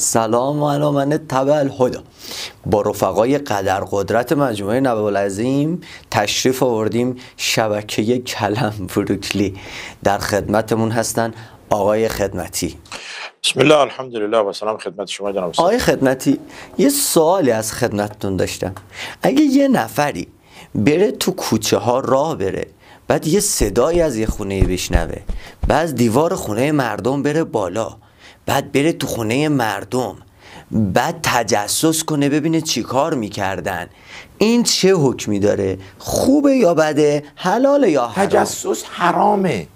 سلام علا من طبع الهدا با رفقای قدر قدرت مجموعه نبوالعظیم تشریف آوردیم شبکه کلم بروکلی در خدمتمون هستن آقای خدمتی بسم الله الحمدلله و سلام خدمت شما جناب آقای خدمتی یه سوالی از خدمتتون داشتم اگه یه نفری بره تو کوچه ها راه بره بعد یه صدای از یه خونه بشنوه بعد دیوار خونه مردم بره بالا بعد بره تو خونه مردم بعد تجسس کنه ببینه چی کار میکردن این چه حکمی داره خوبه یا بده حلاله یا حرام تجسس حرامه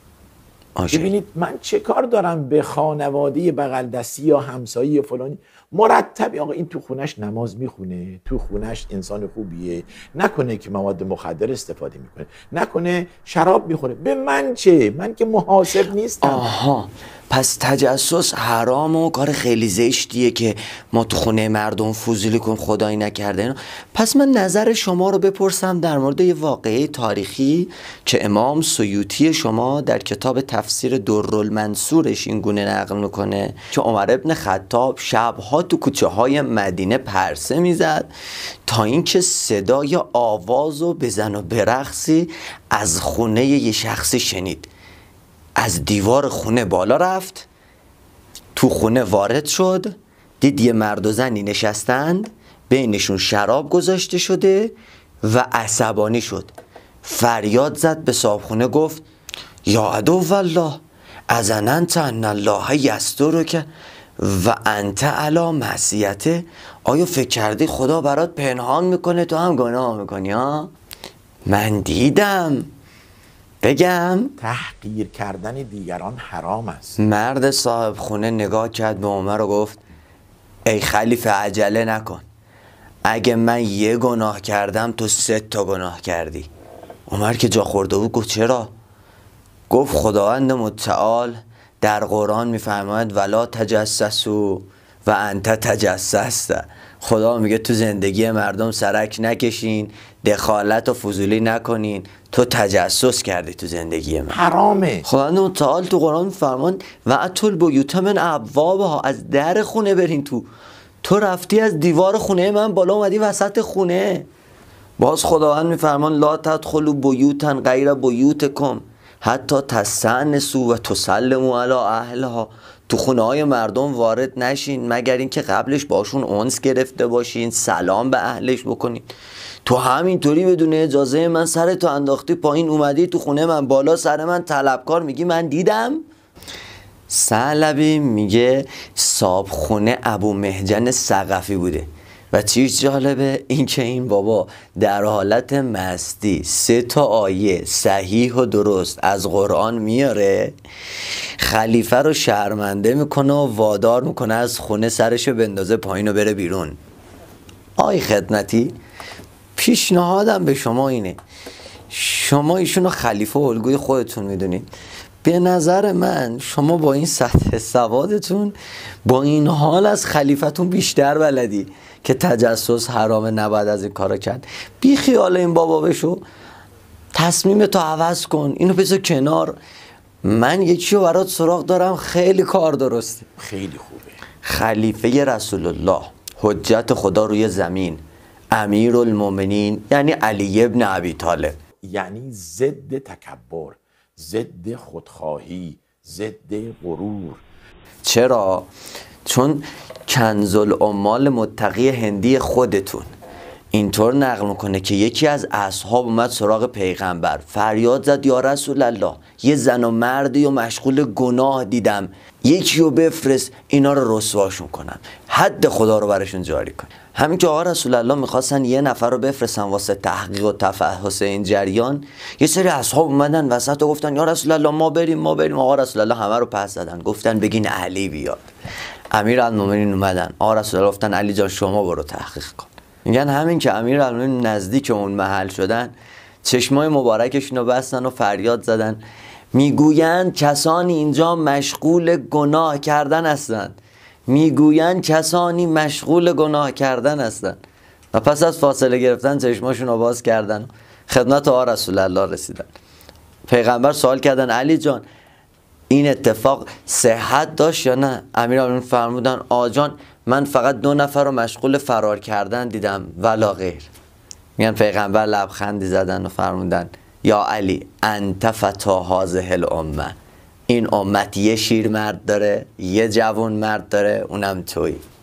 ببینید من چه کار دارم به خانواده بغل یا همسایی فلانی مرتبی آقا این تو خونش نماز میخونه تو خونش انسان خوبیه نکنه که مواد مخدر استفاده میکنه نکنه شراب میخوره به من چه من که محاسب نیستم پس تجسس حرام و کار خیلی زشتیه که ما تو خونه مردم فوزیلی کن خدایی نکرده پس من نظر شما رو بپرسم در مورد یه واقعه تاریخی که امام سیوتی شما در کتاب تفسیر منصورش این گونه نقل میکنه که عمر ابن خطاب شبها تو کوچه های مدینه پرسه میزد تا اینکه صدای آواز و بزن و برقصی از خونه یه شخصی شنید از دیوار خونه بالا رفت تو خونه وارد شد دید یه مرد و زنی نشستند بینشون شراب گذاشته شده و عصبانی شد فریاد زد به صابخونه گفت یا ادو والله از انت ان الله رو که و انت علا معصیته آیا فکر کردی خدا برات پنهان میکنه تو هم گناه میکنی ها من دیدم بگم تحقیر کردن دیگران حرام است مرد صاحب خونه نگاه کرد به عمر و گفت ای خلیفه عجله نکن اگه من یه گناه کردم تو سه تا گناه کردی عمر که جا خورده بود گفت چرا گفت خداوند متعال در قرآن میفرماید ولا تجسسو و انت تجسست خدا میگه تو زندگی مردم سرک نکشین دخالت و فضولی نکنین تو تجسس کردی تو زندگی من حرامه خداوند متعال تو قرآن فرمان و اطول بیوت من ها از در خونه برین تو تو رفتی از دیوار خونه من بالا اومدی وسط خونه باز خداوند میفرمان لا تدخلوا بیوتا غیر بیوتکم حتی سو و تسلمو علا اهلها تو خونه های مردم وارد نشین مگر اینکه قبلش باشون اونس گرفته باشین سلام به اهلش بکنین تو همینطوری بدون اجازه من سر تو انداختی پایین اومدی تو خونه من بالا سر من طلبکار میگی من دیدم سلبی میگه خونه ابو مهجن سقفی بوده و چیز جالبه که این بابا در حالت مستی سه تا آیه صحیح و درست از قرآن میاره خلیفه رو شرمنده میکنه و وادار میکنه از خونه سرش بندازه پایین و بره بیرون آی خدمتی پیشنهادم به شما اینه شما ایشون خلیفه و الگوی خودتون میدونید به نظر من شما با این سطح سوادتون با این حال از خلیفتون بیشتر بلدی که تجسس حرام نباید از این کارا کرد بی خیال این بابا بشو تصمیم تو عوض کن اینو بذار کنار من یکی رو برات سراغ دارم خیلی کار درسته خیلی خوبه خلیفه رسول الله حجت خدا روی زمین امیر المومنین یعنی علی ابن عبی طالب یعنی ضد تکبر ضد خودخواهی ضد غرور چرا؟ چون کنزل عمال متقی هندی خودتون اینطور نقل میکنه که یکی از اصحاب اومد سراغ پیغمبر فریاد زد یا رسول الله یه زن و مردی و مشغول گناه دیدم یکی رو بفرست اینا رو رسواشون کنم حد خدا رو برشون جاری کن همین که آقا رسول الله میخواستن یه نفر رو بفرستن واسه تحقیق و تفحص این جریان یه سری اصحاب اومدن وسط و گفتن یا رسول الله ما بریم ما بریم آقا رسول الله همه رو پس دادن گفتن بگین علی بیاد امیر المومنین اومدن آقا رسول گفتن علی جان شما برو تحقیق کن میگن همین که امیر نزدیک اون محل شدن چشمای مبارکشون رو بستن و فریاد زدن میگویند کسانی اینجا مشغول گناه کردن هستند میگویند کسانی مشغول گناه کردن هستند و پس از فاصله گرفتن چشماشون رو باز کردن خدمت آ رسول الله رسیدن پیغمبر سوال کردن علی جان این اتفاق صحت داشت یا نه امیرالمومنین فرمودن آجان من فقط دو نفر رو مشغول فرار کردن دیدم ولا غیر میگن پیغمبر لبخندی زدن و فرمودن یا علی انت فتا هازه الامه این امت یه شیر مرد داره یه جوان مرد داره اونم تویی